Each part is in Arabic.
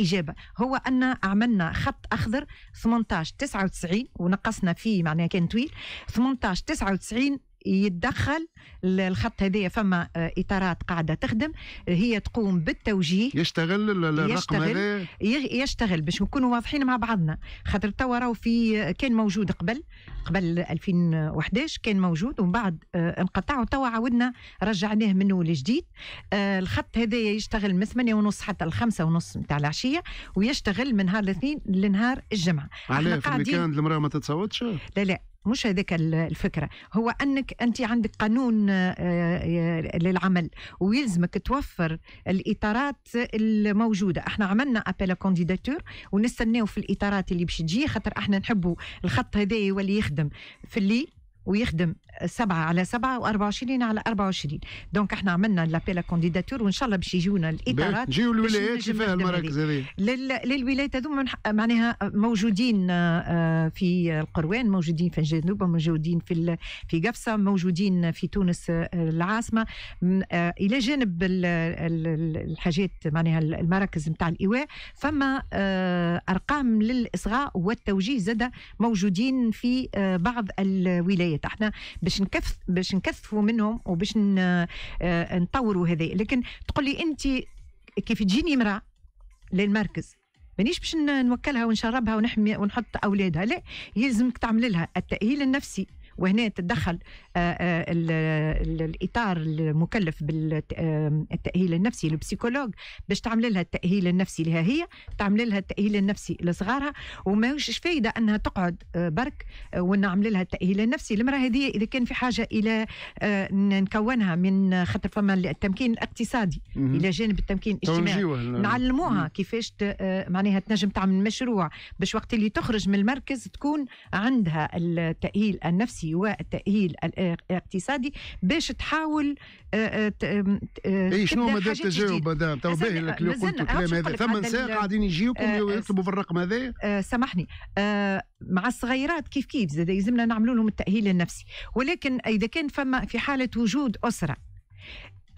اجابه هو ان عملنا خط اخضر 18 99 ونقصنا فيه معناها كان طويل 18 99 يتدخل الخط هذايا فما آه، اطارات قاعده تخدم هي تقوم بالتوجيه يشتغل الرقم هذا يشتغل باش نكونوا واضحين مع بعضنا خاطر توا راهو في آه، كان موجود قبل قبل 2011 كان موجود ومن بعد آه، انقطع وتوا عاودنا رجعناه من اول جديد الخط هذايا يشتغل من 8 ونص حتى ل 5 ونص نتاع العشيه ويشتغل من نهار الاثنين لنهار الجمعه علاه في الويكاند المراه ما تتصوتش؟ لا لا مش هذيك الفكره هو انك انت عندك قانون آه، آه، للعمل ويلزمك توفر الاطارات الموجوده احنا عملنا ابل كونديداتور ونستناو في الاطارات اللي باش تجي خاطر احنا نحبوا الخط هذا يولي يخدم في الليل ويخدم سبعة على سبعة و24 على 24 دونك احنا عملنا لابيلا كونديداتور وان شاء الله باش يجونا الاطارات جيو الولايات اللي فيها المراكز هذه للولايات هذوما معناها موجودين آه، آه، في القروان موجودين في الجنوب موجودين في في قفصه موجودين في تونس آه، العاصمه الى جانب الحاجات معناها المراكز نتاع الايواء فما ارقام للاصغاء والتوجيه زاده موجودين في بعض الولايات احنا باش نكث باش نكثفوا منهم وباش آه، نطوروا هذا لكن تقول لي انت كيف تجيني امراه للمركز مانيش باش نوكلها ونشربها ونحمي ونحط اولادها لا يلزمك تعمل لها التاهيل النفسي وهنا تدخل آه، آه، الاطار المكلف بالتاهيل النفسي البسيكولوج باش تعمل لها التاهيل النفسي لها هي تعمل لها التاهيل النفسي لصغارها وماهوش فايده انها تقعد آه، برك ونعمل لها التاهيل النفسي المراه هذه اذا كان في حاجه الى نكونها من خاطر فما التمكين الاقتصادي الى جانب التمكين الاجتماعي نعم. نعلموها كيفاش معناها تنجم تعمل مشروع باش وقت اللي تخرج من المركز تكون عندها التاهيل النفسي الاقتصادي والتاهيل الاقتصادي باش تحاول آه، آه، آه، اي شنو مدى التجاوب مدام تو باهي لك اللي قلت الكلام هذا ثم نساء قاعدين يجيوكم يطلبوا في الرقم هذا سامحني مع الصغيرات كيف كيف زاد يلزمنا نعملوا لهم التاهيل النفسي ولكن اذا كان فما في حاله وجود اسره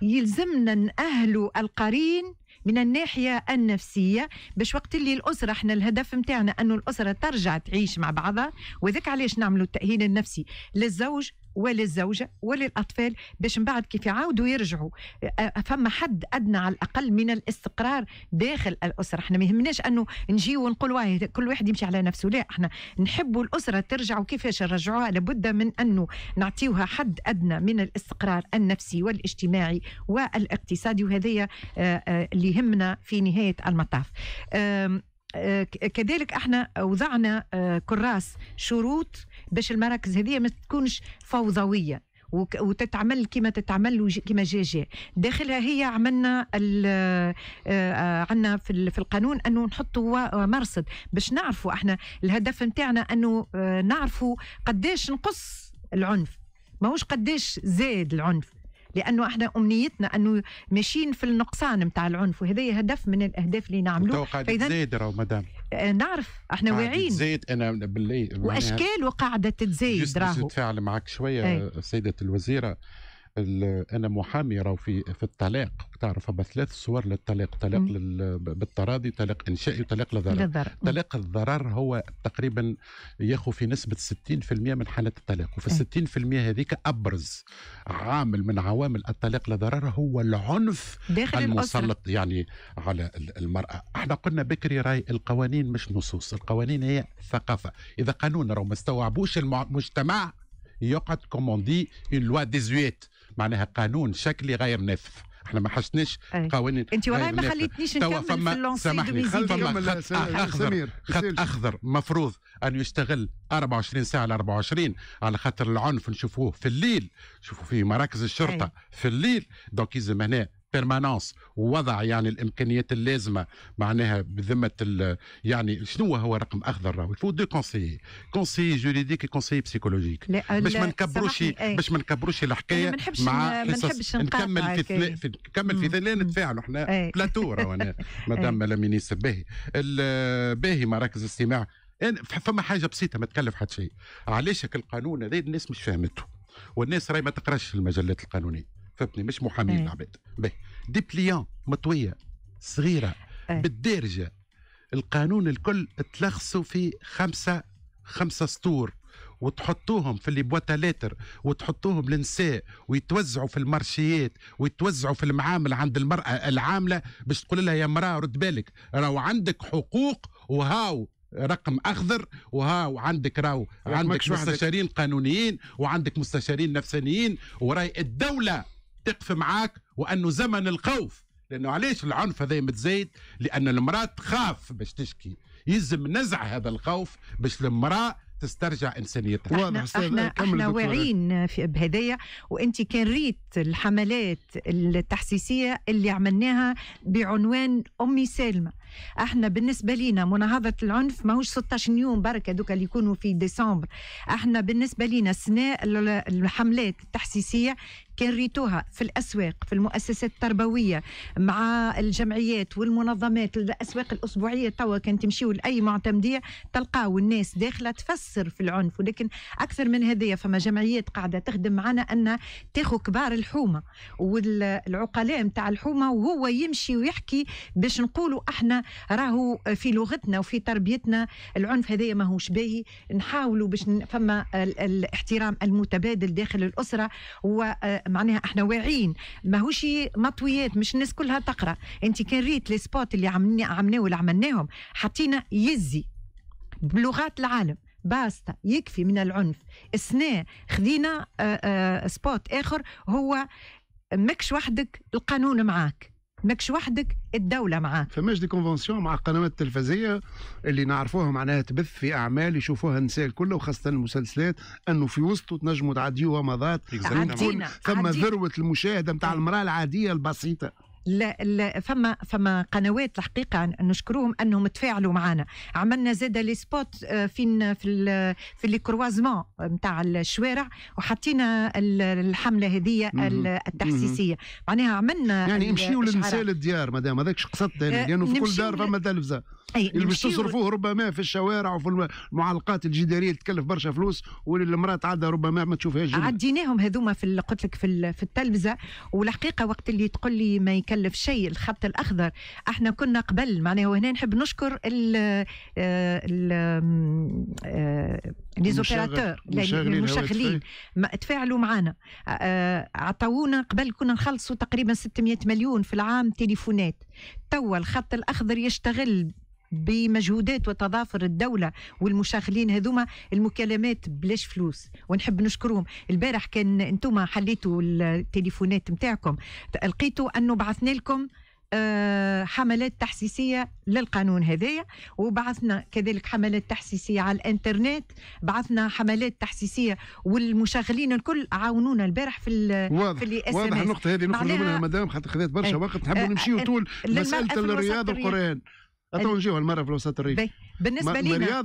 يلزمنا نأهلوا القرين من الناحيه النفسيه باش وقت اللي الاسره احنا الهدف متاعنا انه الاسره ترجع تعيش مع بعضها وذاك علاش نعملوا التاهيل النفسي للزوج وللزوجه وللاطفال باش من بعد كيف يعاودوا يرجعوا فما حد ادنى على الاقل من الاستقرار داخل الاسره احنا ما يهمناش انه نجي ونقول واي كل واحد يمشي على نفسه لا احنا نحبوا الاسره ترجع وكيفاش نرجعوها لابد من انه نعطيوها حد ادنى من الاستقرار النفسي والاجتماعي والاقتصادي وهذه اللي يهمنا في نهايه المطاف آه، كذلك احنا وضعنا آه، كراس شروط باش المراكز هذه ما تكونش فوضويه وتتعمل كما تتعمل كما جا جا داخلها هي عملنا آه، عندنا في القانون انه نحطوا مرصد باش نعرفوا احنا الهدف نتاعنا انه نعرفوا قداش نقص العنف ماهوش قداش زاد العنف لانه احنا امنيتنا انه ماشيين في النقصان نتاع العنف وهذا هدف من الاهداف اللي نعملوه فاذا زيد مدام آه، نعرف احنا واعيين زيد انا باللي واشكال وقاعده تزيد راهو فعل معك شويه أي. سيده الوزيره انا محامي راه في في الطلاق تعرف فما ثلاث صور للطلاق طلاق لل... بالتراضي طلاق انشائي وطلاق للضرر طلاق الضرر هو تقريبا ياخذ في نسبه 60% من حالات الطلاق وفي إيه. ال 60% هذيك ابرز عامل من عوامل الطلاق لضرر هو العنف داخل المسلط الأسرة. يعني على المراه احنا قلنا بكري راي القوانين مش نصوص القوانين هي ثقافه اذا قانون راه ما استوعبوش المجتمع يقعد كوموندي اون لوا 18 معناها قانون شكلي غايه مناسب احنا ما حسناش قوانين انت والله ما خليتنيش نكمل في اللونسي فما خط اخضر خط اخضر مفروض ان يشتغل 24 ساعه ل 24 على خاطر العنف نشوفوه في الليل نشوفوا في مراكز الشرطه أي. في الليل دونك يلزم هنا بيرمانونس ووضع يعني الامكانيات اللازمه معناها بذمه يعني شنو هو رقم اخضر راهو يفوت دو كونسيي كونسيي جوريديك كونسيي بسيكولوجيك باش ما نكبروش إيه. باش ما نكبروش الحكايه نحبش إيه، ما نحبش نكمل في, نكمل في ثانيه نتفاعل احنا إيه. بلاتو راهو مدام لا مينيس باهي باهي مراكز استماع فما حاجه بسيطه ما تكلف حتى شيء علاش القانون هذا الناس مش فاهمته والناس راهي ما تقراش المجلات القانونيه فهمتني مش محامين إيه. العباد العباد دي بليان مطويه صغيره أيه. بالدارجه القانون الكل تلخصوا في خمسه خمسه سطور وتحطوهم في اللي بوتاليتر وتحطوهم للنساء ويتوزعوا في المارشيات ويتوزعوا في المعامل عند المرأة العاملة باش تقول لها يا مرأة رد بالك راهو عندك حقوق وهاو رقم اخضر وهاو عندك راهو عندك مستشارين قانونيين وعندك مستشارين نفسانيين وراي الدوله تقف معاك وأنه زمن الخوف لأنه علاش العنف هذا متزايد لأن المرأة تخاف باش تشكي يلزم نزع هذا الخوف باش المرأة تسترجع انسانيتها واضح احنا احنا, احنا واعيين بهدايا وانت كان ريت الحملات التحسيسيه اللي عملناها بعنوان امي سالمه احنا بالنسبه لينا مناهضه العنف ماهوش 16 يوم برك هذوك اللي يكونوا في ديسمبر احنا بالنسبه لينا سناء الحملات التحسيسيه كان ريتوها في الأسواق في المؤسسات التربوية مع الجمعيات والمنظمات الأسواق الأسبوعية توا كان تمشيوا لأي معتمدية تلقاو الناس داخلة تفسر في العنف ولكن أكثر من هذه فما جمعيات قاعدة تخدم معنا أن تاخو كبار الحومة والعقلاء نتاع الحومة وهو يمشي ويحكي باش نقولوا احنا راهو في لغتنا وفي تربيتنا العنف هذايا ماهوش باهي نحاولوا باش فما الاحترام المتبادل داخل الأسرة و آه، معناها احنا واعيين ماهوش مطويات مش الناس كلها تقرا انت كان ريت لي سبوت اللي عملنا عملناه ولا عملناهم حطينا يزي بلغات العالم باستا يكفي من العنف اثناء خذينا سبوت آه، آه، آخر هو مكش وحدك القانون معاك ماكش وحدك الدوله معاه فماش دي كونفونسيون مع القنوات التلفزيه اللي نعرفوها معناها تبث في اعمال يشوفوها النساء الكل وخاصه المسلسلات انه في وسطه تنجموا تعديوها مضات ثم ذروه المشاهده نتاع المراه العاديه البسيطه لا لا فما فما قنوات الحقيقه نشكرهم انهم تفاعلوا معنا عملنا زاد لي سبوت آه، فين في الـ في لي كروازمون نتاع الشوارع وحطينا الحمله هذه التحسيسيه معناها عملنا يعني يمشيوا للنساء الديار مادام هذاك قصدت يعني آه، لانه في كل دار فما تلفزه اللي باش تصرفوه ربما في الشوارع وفي المعلقات الجداريه تكلف برشا فلوس والمراه تعدى ربما ما تشوفهاش عديناهم هذوما في قلت لك في, في التلفزه والحقيقه وقت اللي تقول لي ما يكلف شيء الخط الاخضر احنا كنا قبل معناها وهنا نحب نشكر ال آه، ال لي زوبيراتور المشغلين تفاعلوا معنا آه، آه، عطاونا قبل كنا نخلصوا تقريبا 600 مليون في العام تليفونات توا الخط الاخضر يشتغل بمجهودات وتضافر الدوله والمشاغلين هذوما المكالمات بلاش فلوس ونحب نشكرهم البارح كان انتم حليتوا التليفونات نتاعكم لقيتوا انه بعثنا لكم آه، حملات تحسيسيه للقانون هذايا وبعثنا كذلك حملات تحسيسيه على الانترنت بعثنا حملات تحسيسيه والمشغلين الكل عاونونا البارح في واضح في الاس واضح النقطه هذه نخرجوا منها مدام خاطر خذيت برشا إيه، وقت نحبوا إيه، نمشيو إيه، طول مساله الرياض والقران اعطونا نجيو هالمره في الوسط الريف بالنسبه لينا